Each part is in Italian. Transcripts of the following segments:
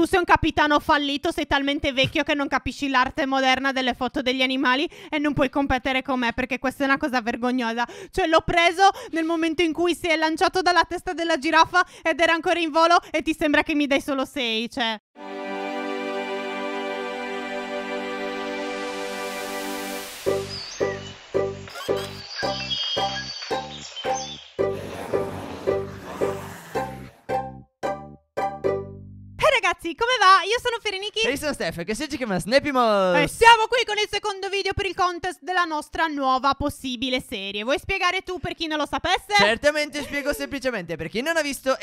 tu sei un capitano fallito, sei talmente vecchio che non capisci l'arte moderna delle foto degli animali e non puoi competere con me perché questa è una cosa vergognosa. Cioè l'ho preso nel momento in cui si è lanciato dalla testa della giraffa ed era ancora in volo e ti sembra che mi dai solo 6, cioè... ragazzi, come va? Io sono Fereniki E io sono Steph, che si chiama Snappy Mode. E siamo qui con il secondo video per il contest della nostra nuova possibile serie. Vuoi spiegare tu per chi non lo sapesse? Certamente, spiego semplicemente. Per chi non ha visto a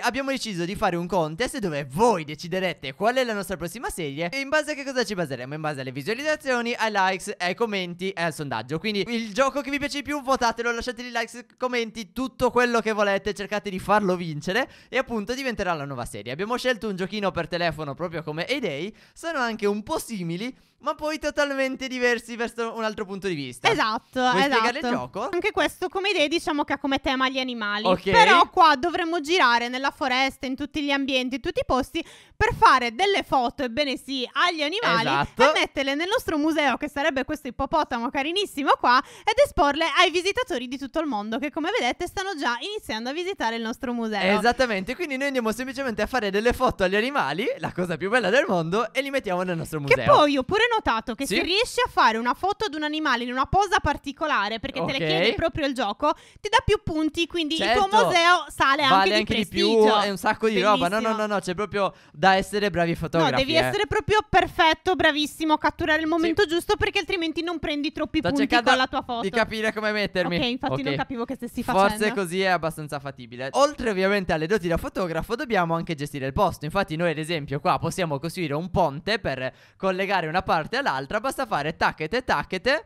abbiamo deciso di fare un contest dove voi deciderete qual è la nostra prossima serie e in base a che cosa ci baseremo. In base alle visualizzazioni, ai likes, ai commenti e al sondaggio. Quindi il gioco che vi piace di più, votatelo, lasciate i likes, commenti, tutto quello che volete. Cercate di farlo vincere e appunto diventerà la nuova serie. Abbiamo scelto un giochino per per telefono proprio come A-Day, sono anche un po' simili, ma poi totalmente diversi verso un altro punto di vista. Esatto, Vuoi esatto. spiegare il gioco? Anche questo come idea diciamo che ha come tema gli animali. Ok. Però qua dovremmo girare nella foresta, in tutti gli ambienti, in tutti i posti per fare delle foto, ebbene sì, agli animali esatto. e metterle nel nostro museo che sarebbe questo ippopotamo carinissimo qua ed esporle ai visitatori di tutto il mondo che come vedete stanno già iniziando a visitare il nostro museo. Esattamente, quindi noi andiamo semplicemente a fare delle foto agli animali animali, la cosa più bella del mondo, e li mettiamo nel nostro museo. Che poi ho pure notato che sì? se riesci a fare una foto ad un animale in una posa particolare, perché okay. te le chiedi proprio il gioco, ti dà più punti, quindi certo. il tuo certo. museo sale vale anche, di, anche di più, è un sacco di Bellissimo. roba. No, no, no, no, c'è proprio da essere bravi fotografi. No, devi eh. essere proprio perfetto, bravissimo, catturare il momento sì. giusto perché altrimenti non prendi troppi Sto punti con la tua foto. Di capire come mettermi. Ok, infatti okay. non capivo che stessi facendo. Forse così è abbastanza fattibile. Oltre ovviamente alle doti da fotografo, dobbiamo anche gestire il posto. Infatti noi esempio qua possiamo costruire un ponte per collegare una parte all'altra, basta fare tacchete tacchete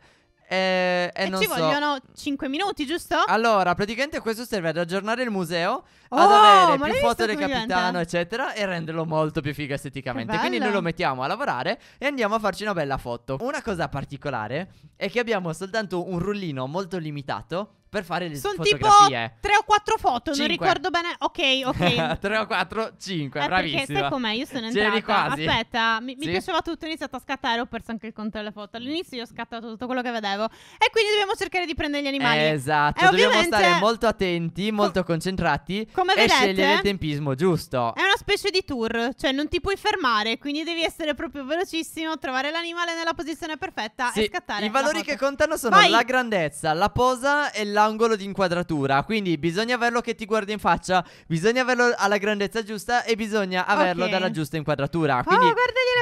e, e, e non ci so. vogliono 5 minuti, giusto? Allora, praticamente questo serve ad aggiornare il museo, oh, ad avere più foto del capitano, eccetera, e renderlo molto più figo esteticamente. Quindi noi lo mettiamo a lavorare e andiamo a farci una bella foto. Una cosa particolare è che abbiamo soltanto un rullino molto limitato per fare le Sono fotografie. tipo tre o quattro foto, Cinque. non ricordo bene. Ok, ok. tre o quattro, cinque, eh, bravissimo. Perché sai com'è? Io sono entrata. Quasi. Aspetta, mi, sì? piaceva tutto, ho iniziato a scattare, ho perso anche il conto delle foto. All'inizio io ho scattato tutto quello che vedevo e quindi dobbiamo cercare di prendere gli animali. Eh, esatto, e dobbiamo stare molto attenti, molto Com- concentrati come vedete, e scegliere il tempismo giusto. È una specie di tour, cioè non ti puoi fermare, quindi devi essere proprio velocissimo, trovare l'animale nella posizione perfetta sì, e scattare. I valori che contano sono Vai. la grandezza, la posa e la l'angolo di inquadratura Quindi bisogna averlo che ti guardi in faccia Bisogna averlo alla grandezza giusta E bisogna averlo okay. dalla giusta inquadratura oh, Quindi oh,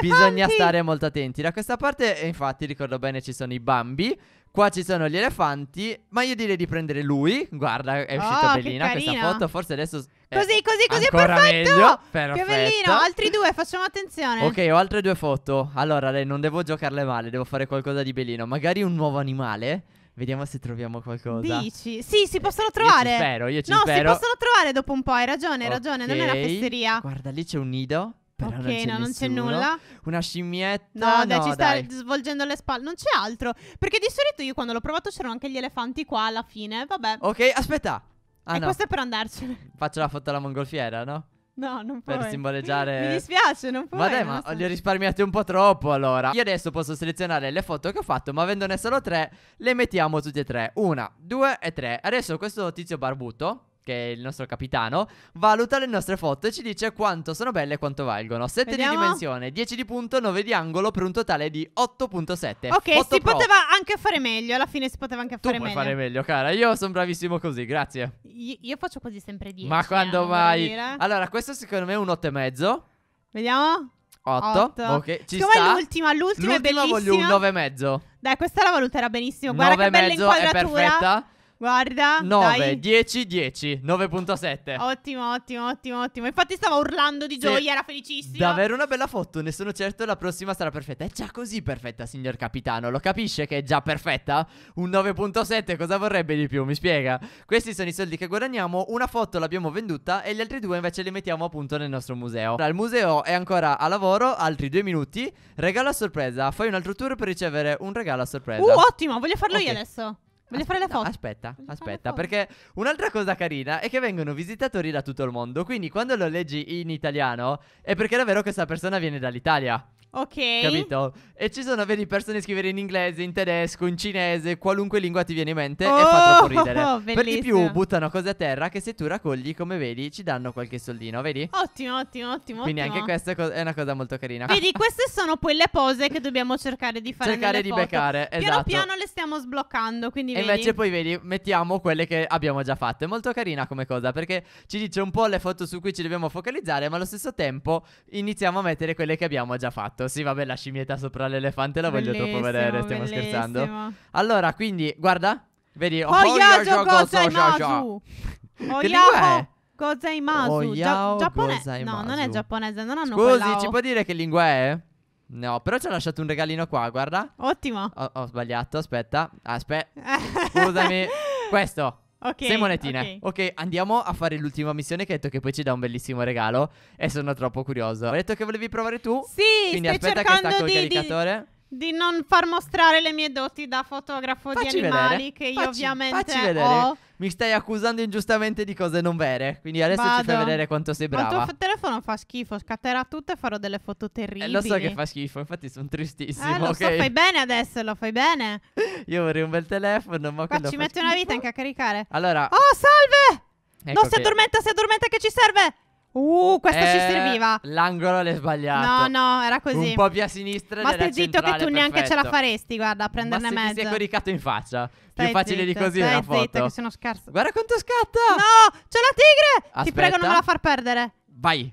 bisogna stare molto attenti Da questa parte eh, infatti ricordo bene ci sono i bambi Qua ci sono gli elefanti Ma io direi di prendere lui Guarda è uscita oh, bellina questa foto Forse adesso eh, Così, così, così, Ancora perfetto. Meglio. Perfetto. Che bellino. Altri due, facciamo attenzione. Ok, ho altre due foto. Allora, lei, non devo giocarle male, devo fare qualcosa di bellino. Magari un nuovo animale. Vediamo se troviamo qualcosa. Dici? Sì, si eh, possono trovare. Io spero, io ci no, spero. No, si possono trovare dopo un po', hai ragione, hai ragione, non è una fesseria. Guarda, lì c'è un nido. Però ok, non c'è, no, non c'è nulla. Una scimmietta. No, dai, no, ci sta svolgendo le spalle. Non c'è altro. Perché di solito io quando l'ho provato c'erano anche gli elefanti qua alla fine. Vabbè. Ok, aspetta. Ah, e no. questo è per andarcene. Faccio la foto alla mongolfiera, no? No, non puoi. Per simboleggiare. Mi dispiace, non puoi. Vabbè, ma li ho risparmiati un po' troppo allora. Io adesso posso selezionare le foto che ho fatto, ma avendone solo tre, le mettiamo tutte e tre. Una, due e tre. Adesso questo tizio barbuto che è il nostro capitano, valuta le nostre foto e ci dice quanto sono belle e quanto valgono. 7 Vediamo. di dimensione, 10 di punto, 9 di angolo per un totale di 8.7. Ok, si pro. poteva anche fare meglio, alla fine si poteva anche fare meglio. Tu puoi fare meglio, cara. Io sono bravissimo così, grazie. Io, io faccio quasi sempre 10. Ma eh, quando eh, mai? Allora, questo secondo me è un 8,5. Vediamo. 8. 8. Ok, ci Siccome sta. l'ultima, l'ultima, l'ultima è bellissima. voglio un 9,5. Dai, questa la valuterà benissimo. Guarda che bella inquadratura. è perfetta. Guarda, 9, 10, 10, 9.7. Ottimo, ottimo, ottimo, ottimo. Infatti stava urlando di gioia, sì. era felicissimo. Davvero una bella foto, ne sono certo la prossima sarà perfetta. È già così perfetta, signor capitano. Lo capisce che è già perfetta? Un 9.7 cosa vorrebbe di più? Mi spiega. Questi sono i soldi che guadagniamo, una foto l'abbiamo venduta e gli altri due invece li mettiamo appunto nel nostro museo. Allora, il museo è ancora a lavoro, altri due minuti. Regalo a sorpresa, fai un altro tour per ricevere un regalo a sorpresa. Uh, ottimo, voglio farlo okay. io adesso. Voglio As- fare la foto. No, aspetta, Voglio aspetta, perché un'altra cosa carina è che vengono visitatori da tutto il mondo. Quindi quando lo leggi in italiano è perché è davvero che questa persona viene dall'Italia. Ok. Capito? E ci sono, vedi, persone scrivere in inglese, in tedesco, in cinese, qualunque lingua ti viene in mente oh, e fa troppo oh, ridere. Oh, per di più buttano cose a terra che se tu raccogli, come vedi, ci danno qualche soldino, vedi? Ottimo, ottimo, ottimo. Quindi anche questa è una cosa molto carina. Vedi, queste sono quelle le pose che dobbiamo cercare di fare. Cercare di foto. beccare, piano esatto. Piano piano le stiamo sbloccando, quindi... E invece poi vedi, mettiamo quelle che abbiamo già fatto. È molto carina come cosa perché ci dice un po' le foto su cui ci dobbiamo focalizzare, ma allo stesso tempo iniziamo a mettere quelle che abbiamo già fatto. Esatto, sì, vabbè, la scimmietta sopra l'elefante la voglio troppo vedere, stiamo bellissimo. scherzando. Allora, quindi, guarda, vedi, ho Hoyajo gozaimasu. Hoyajo gozaimasu. Giapponese. No, non è giapponese, non hanno Scusi, quella o. ci può dire che lingua è? No, però ci ha lasciato un regalino qua, guarda. Ottimo. Ho, ho sbagliato, aspetta. Aspetta. Scusami. Questo Ok. Sei monetine. Okay. ok, andiamo a fare l'ultima missione che hai detto che poi ci dà un bellissimo regalo. E sono troppo curioso. Hai detto che volevi provare tu? Sì, Quindi aspetta che stacco il caricatore. Di di non far mostrare le mie doti da fotografo facci di animali vedere, che io facci, ovviamente facci vedere. ho. Mi stai accusando ingiustamente di cose non vere, quindi adesso Vado. ci fai vedere quanto sei brava. Ma il tuo f- telefono fa schifo, scatterà tutto e farò delle foto terribili. Eh, lo so che fa schifo, infatti sono tristissimo. Eh, lo okay. so, fai bene adesso, lo fai bene. io vorrei un bel telefono, ma Qua ci mette una vita anche a caricare. Allora... Oh, salve! Ecco no, si addormenta, si addormenta che ci serve! Uh, questo eh, ci serviva. L'angolo l'hai sbagliato. No, no, era così. Un po' più a sinistra. Ma stai zitto che tu neanche ce la faresti, guarda, a prenderne mezzo. Ma se mezzo. ti sei coricato in faccia. Stai più facile zitto, di così stai una foto. Zitto, che sono scarso. Guarda quanto scatta. No, c'è la tigre. Aspetta. Ti prego, non me la far perdere. Vai.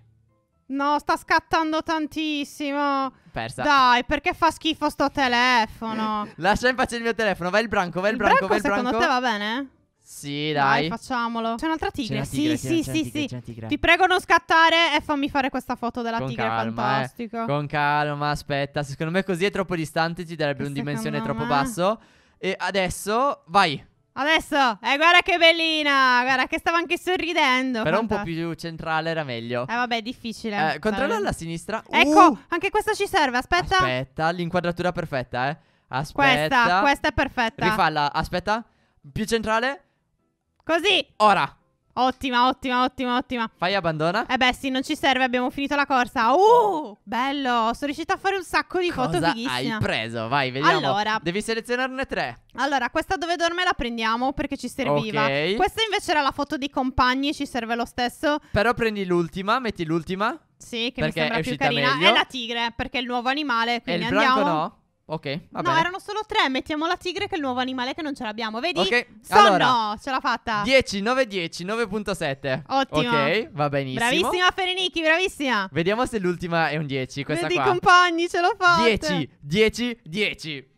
No, sta scattando tantissimo. Persa. Dai, perché fa schifo sto telefono? Lascia in faccia il mio telefono. Vai il branco, vai il, il branco, branco, vai il branco. Secondo te va bene? Sì, dai. Dai, facciamolo. C'è un'altra tigre. C'è tigre sì, sì, sì, tigre, sì. Ti prego non scattare e fammi fare questa foto della Con tigre calma, eh. fantastico. Eh. Con calma, aspetta. Secondo me così è troppo distante, ti darebbe un dimensione me... troppo basso. E adesso vai. Adesso, eh, guarda che bellina, guarda che stava anche sorridendo. Però Quanta... un po' più centrale era meglio. Eh vabbè, difficile. Eh, controlla alla sinistra. Ecco, uh! anche questa ci serve, aspetta. Aspetta, l'inquadratura perfetta, eh. Aspetta. Questa, questa è perfetta. Rifalla, aspetta. Più centrale. Così. Eh, ora. Ottima, ottima, ottima, ottima. Fai abbandona. Eh beh, sì, non ci serve, abbiamo finito la corsa. Uh! Bello! Sono riuscita a fare un sacco di Cosa foto fighissime. Hai preso, vai, vediamo. Allora, devi selezionarne tre. Allora, questa dove dorme la prendiamo perché ci serviva. Okay. Questa invece era la foto dei compagni, ci serve lo stesso. Però prendi l'ultima, metti l'ultima. Sì, che perché mi sembra più carina. Meglio. È la tigre, perché è il nuovo animale, quindi e il andiamo. no? Ok, va no, bene. erano solo tre. Mettiamo la tigre, che è il nuovo animale che non ce l'abbiamo. Vedi? Ok, Sonno, allora, ce l'ha fatta. 10, 9, 10, 9.7. Ottimo. Ok, va benissimo. Bravissima, Fereniki, bravissima. Vediamo se l'ultima è un 10. Questa Vedi, qua. compagni, ce l'ho fatta. 10, 10, 10.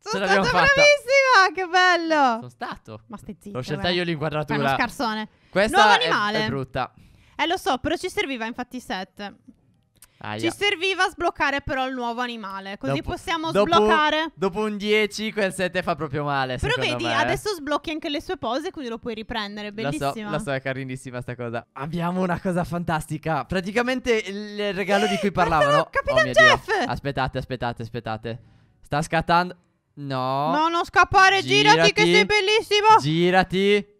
Sono stata bravissima, che bello. Sono stato. Ma stai zitto. L'ho scelta io l'inquadratura. È uno scarsone. Questa nuovo animale. è brutta. Eh, lo so, però ci serviva infatti 7. Aia. Ci serviva sbloccare però il nuovo animale. Così dopo, possiamo sbloccare. Dopo un 10, quel 7 fa proprio male. Però vedi, me. Eh. adesso sblocchi anche le sue pose, quindi lo puoi riprendere. Bellissima. Lo so, lo so, è carinissima sta cosa. Abbiamo una cosa fantastica. Praticamente il regalo di cui parlavano. Oh, Capitan oh, Jeff! Dio. Aspettate, aspettate, aspettate. Sta scattando. No. No, non scappare, girati, girati che sei bellissimo. Girati.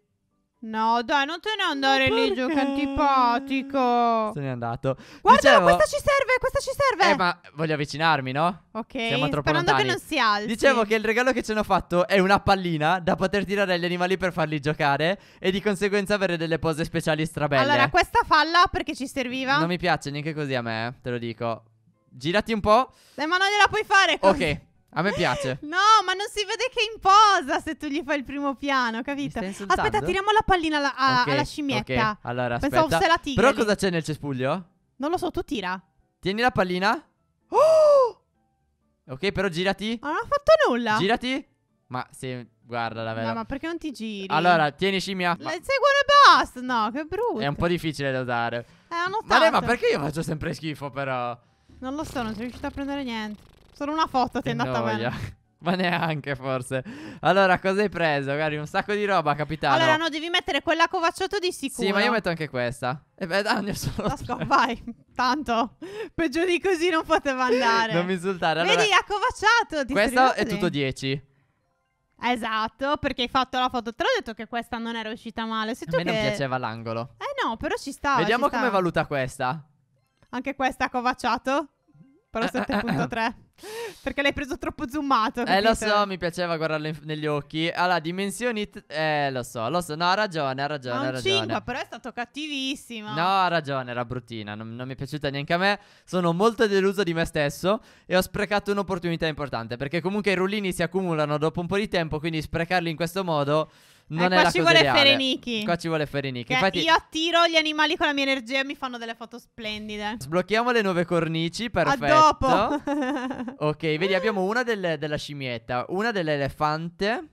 No, dai, non te ne andare lì, gioco antipatico. Se n'è andato. Guarda, Dicevo... questa ci serve, questa ci serve. Eh, ma voglio avvicinarmi, no? Ok, Siamo troppo sperando lontani. che non si alzi. Dicevo che il regalo che ci hanno fatto è una pallina da poter tirare agli animali per farli giocare e di conseguenza avere delle pose speciali strabelle. Allora, questa falla perché ci serviva? Non mi piace neanche così a me, te lo dico. Girati un po'. Eh, ma non gliela puoi fare così. Ok, a me piace. No, ma non si vede che imposa se tu gli fai il primo piano, capito? Aspetta, tiriamo la pallina alla, a, okay, alla scimmietta. Okay. Allora, aspetta. Pensavo se la tiri. Però cosa c'è nel cespuglio? Non lo so, tu tira. Tieni la pallina. Oh! Ok, però girati. Ma ah, non ho fatto nulla. Girati. Ma se... Guarda, davvero. No, ma perché non ti giri? Allora, tieni scimmia. Ma... Segue le basta. No, che brutto. È un po' difficile da usare. Eh, ho notato. Ma, lei, ma perché io faccio sempre schifo, però? Non lo so, non sono riuscito a prendere niente. Solo una foto ti è andata noia. bene. Ma neanche forse. Allora, cosa hai preso? Magari un sacco di roba, capitano. Allora, no, devi mettere quella covacciato di sicuro. Sì, ma io metto anche questa. E beh, dai, ne sono. Tasco, vai. Tanto. Peggio di così non poteva andare. non mi insultare. Allora, Vedi, ha covacciato. Ti questo è tutto 10. Esatto, perché hai fatto la foto. Te l'ho detto che questa non era uscita male. Se tu A me che... non piaceva l'angolo. Eh no, però ci sta. Vediamo ci come stava. valuta questa. Anche questa ha covacciato. Però 7.3. Eh, eh, eh, perché l'hai preso troppo zoomato. Capito? Eh, lo so, mi piaceva guardarlo in- negli occhi. Allora, dimensioni. T- eh, lo so, lo so. No, ha ragione, ha ragione. Ha un ragione. 5, però è stato cattivissimo. No, ha ragione, era bruttina. Non, non mi è piaciuta neanche a me. Sono molto deluso di me stesso. E ho sprecato un'opportunità importante. Perché comunque i rullini si accumulano dopo un po' di tempo. Quindi sprecarli in questo modo. Eh, non eh, è la cosa ideale. Qua ci vuole Ferenichi. Qua ci vuole Ferenichi. Infatti... Io attiro gli animali con la mia energia e mi fanno delle foto splendide. Sblocchiamo le nuove cornici, perfetto. A dopo. ok, vedi, abbiamo una delle, della scimmietta, una dell'elefante.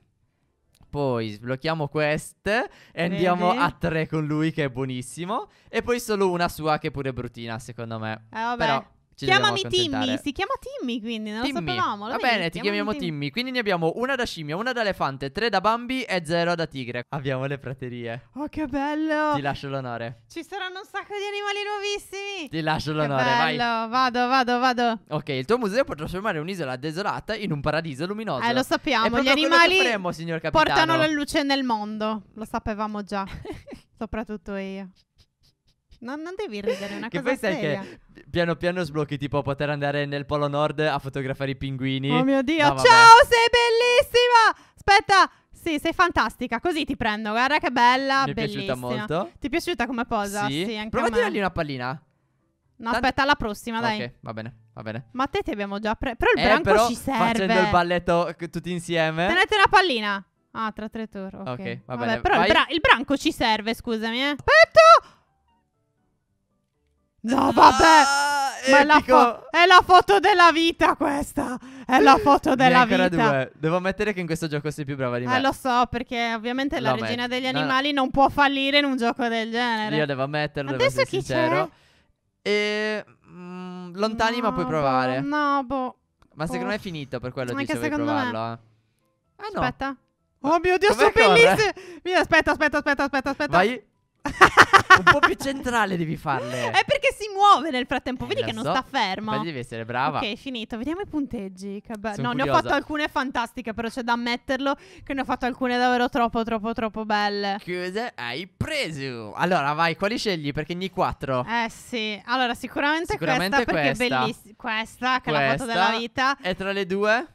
Poi sblocchiamo queste e andiamo a tre con lui che è buonissimo. E poi solo una sua che è pure bruttina secondo me. Eh, vabbè. Però ci Chiamami Timmy, si chiama Timmy quindi, non Timmy. lo sapevamo. Lo Va bene, ti chiamiamo Timmy. Timmy. Quindi ne abbiamo una da scimmia, una da elefante, tre da bambi e zero da tigre. Abbiamo le praterie. Oh, che bello! Ti lascio l'onore. Ci saranno un sacco di animali nuovissimi. Ti lascio l'onore, vai. Vado, vado, vado. Ok, il tuo museo può trasformare un'isola desolata in un paradiso luminoso. Eh, lo sappiamo, gli animali faremo, portano la luce nel mondo. Lo sapevamo già, soprattutto io. Non, non devi ridere, una che cosa poi seria. Sai che piano piano sblocchi tipo poter andare nel Polo Nord a fotografare i pinguini. Oh mio Dio, no, ciao, sei bellissima! Aspetta, sì, sei fantastica. Così ti prendo. Guarda che bella. Mi è bellissima. piaciuta molto. Ti è piaciuta come posa? Sì, sì anche Prova a tirargli una pallina. No, Tant- aspetta, alla prossima, dai. Ok, va bene, va bene. Ma te ti abbiamo già preso. Però il eh, branco però, ci serve. Facendo il balletto tutti insieme. Tenete una pallina. Ah, tra tre tour. Ok, okay va bene. Vabbè, però il, bra- il, branco ci serve, scusami. Eh. Aspetta! No, vabbè. Ah, ma è la, fo- è la, foto della vita questa. È la foto della vita. Due. Devo ammettere che in questo gioco sei più brava di eh, me. Eh, lo so, perché ovviamente la regina met- degli animali no, non può fallire in un gioco del genere. Io devo ammetterlo, Adesso devo chi sincero. C'è? E mh, mm, lontani no, ma puoi provare. Boh, no, boh. Ma boh. secondo me è finito per quello Anche che vuoi provarlo. Me. Eh. Ah, no. Aspetta. Oh mio Dio, sono bellissimo. Aspetta, aspetta, aspetta, aspetta, aspetta. Vai un po' più centrale devi farle. È perché si muove nel frattempo, eh, vedi La che non sta fermo. Vedi, devi essere brava. Ok, finito. Vediamo i punteggi. Che be- Sono no, ne ho fatto alcune fantastiche, però c'è da ammetterlo che ne ho fatto alcune davvero troppo, troppo, troppo belle. Chiuse, hai preso? Allora, vai, quali scegli? Perché ne 4. Eh sì, allora sicuramente, Sicuramente questa, perché è bellissima. Questa, che è la foto della vita. E tra le due?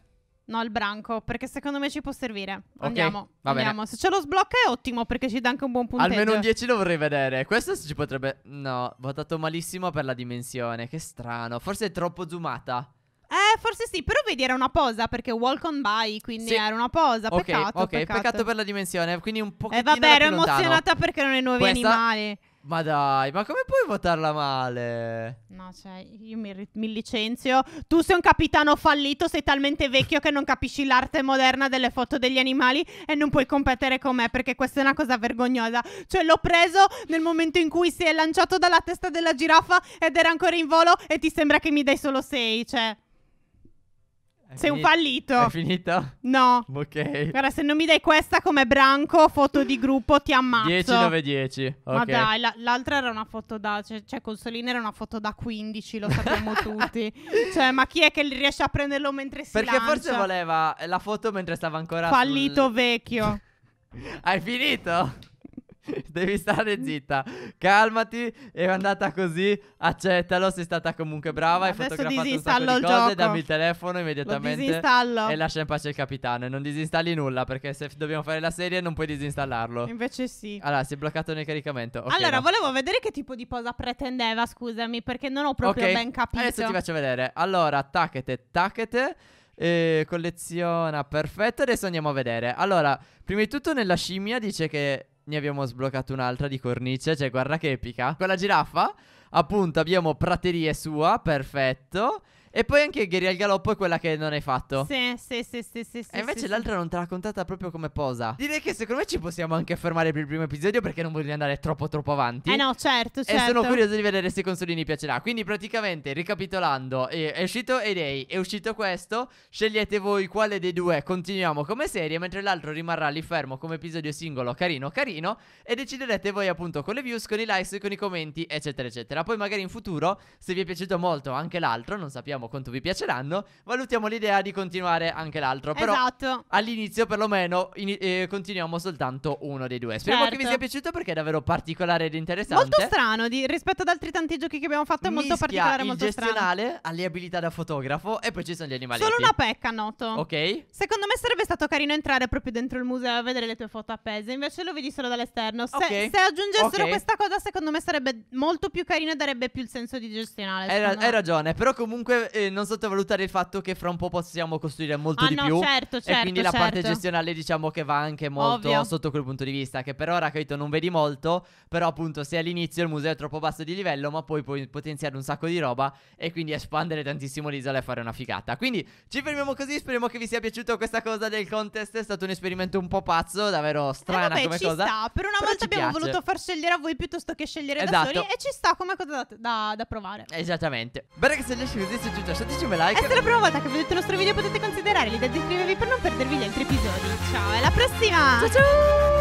No, il branco, perché secondo me ci può servire. Andiamo. Okay, andiamo. Se ce lo sblocca è ottimo perché ci dà anche un buon punteggio. Almeno un 10 lo vorrei vedere. Questo ci potrebbe... No, votato malissimo per la dimensione. Che strano. Forse è troppo zoomata. Eh, forse sì, però vedi era una posa perché walk on by, quindi sì. era una posa. Peccato. Ok, Peccato. peccato. per la dimensione, quindi un po' Eh vabbè, ero emozionata lontano. perché erano i nuovi Questa... animali. Ma dai, ma come puoi votarla male? No, cioè, io mi, ri- mi, licenzio. Tu sei un capitano fallito, sei talmente vecchio che non capisci l'arte moderna delle foto degli animali e non puoi competere con me perché questa è una cosa vergognosa. Cioè, l'ho preso nel momento in cui si è lanciato dalla testa della giraffa ed era ancora in volo e ti sembra che mi dai solo sei, cioè... Sei un fallito. Hai finito? No. Ok. Guarda, se non mi dai questa come branco, foto di gruppo, ti ammazzo. 10, 9, 10. Okay. Ma dai, l'altra era una foto da... Cioè, cioè Consolina era una foto da 15, lo sappiamo tutti. Cioè, ma chi è che riesce a prenderlo mentre si Perché lancia? forse voleva la foto mentre stava ancora... Fallito sul... vecchio. Hai finito? Devi stare zitta, calmati, è andata così, accettalo, sei stata comunque brava, hai Adesso fotografato un sacco di cose, dammi il telefono immediatamente e lascia in pace il capitano non disinstalli nulla perché se dobbiamo fare la serie non puoi disinstallarlo. Invece sì. Allora, si è bloccato nel caricamento. Okay, allora, no. volevo vedere che tipo di cosa pretendeva, scusami, perché non ho proprio okay. ben capito. Adesso ti faccio vedere. Allora, tacchete, tacchete. Eh, colleziona perfetto. Adesso andiamo a vedere. Allora, prima di tutto, nella scimmia dice che ne abbiamo sbloccato un'altra di cornice, cioè guarda che epica. Con la giraffa, appunto, abbiamo praterie sua, perfetto. E poi anche Gary al Galoppo è quella che non hai fatto. Sì, sì, sì, sì, sì. E invece sì, l'altra sì. non te l'ha contata proprio come posa. Direi che secondo me ci possiamo anche fermare per il primo episodio perché non voglio andare troppo troppo avanti. Eh no, certo, certo. E sono certo. curioso di vedere se i Consolini piacerà. Quindi praticamente, ricapitolando, è uscito Edei, è uscito questo, scegliete voi quale dei due continuiamo come serie, mentre l'altro rimarrà lì fermo come episodio singolo, carino, carino, e deciderete voi appunto con le views, con i likes, con i commenti, eccetera, eccetera. Poi magari in futuro, se vi è piaciuto molto anche l'altro, non sappiamo vediamo quanto vi piaceranno, valutiamo l'idea di continuare anche l'altro. Però esatto. all'inizio perlomeno in, eh, continuiamo soltanto uno dei due. Speriamo certo. che vi sia certo. piaciuto perché è davvero particolare ed interessante. Molto strano, di, rispetto ad altri tanti giochi che abbiamo fatto è molto Mischia particolare, molto gestionale strano. gestionale alle abilità da fotografo e poi ci sono gli animali. Solo una pecca noto. Ok. Secondo me sarebbe stato carino entrare proprio dentro il museo a vedere le tue foto appese, invece lo vedi solo dall'esterno. Se, okay. se aggiungessero okay. questa cosa secondo me sarebbe molto più carino e darebbe più il senso di gestionale. Hai, ra hai ragione, però comunque eh, non sottovalutare il fatto che fra un po' possiamo costruire molto ah, di no, più. Certo, certo, e quindi certo. la parte certo. gestionale diciamo che va anche molto Ovvio. sotto quel punto di vista. Che per ora, capito, non vedi molto. Però appunto se all'inizio il museo è troppo basso di livello, ma poi puoi potenziare un sacco di roba e quindi espandere tantissimo l'isola e fare una figata. Quindi ci fermiamo così, speriamo che vi sia piaciuta questa cosa del contest. È stato un esperimento un po' pazzo, davvero strana eh vabbè, come ci cosa. Sta. Per una volta abbiamo piace. voluto far scegliere a voi piuttosto che scegliere esatto. da soli. Esatto. E ci sta come cosa da, da, da provare. Esattamente. Bene che se riesci così Giugia, se ti ci È la prima volta che vedete il nostro video potete considerare l'idea di iscrivervi per non perdervi gli altri episodi. Ciao, alla prossima! Ciao ciao!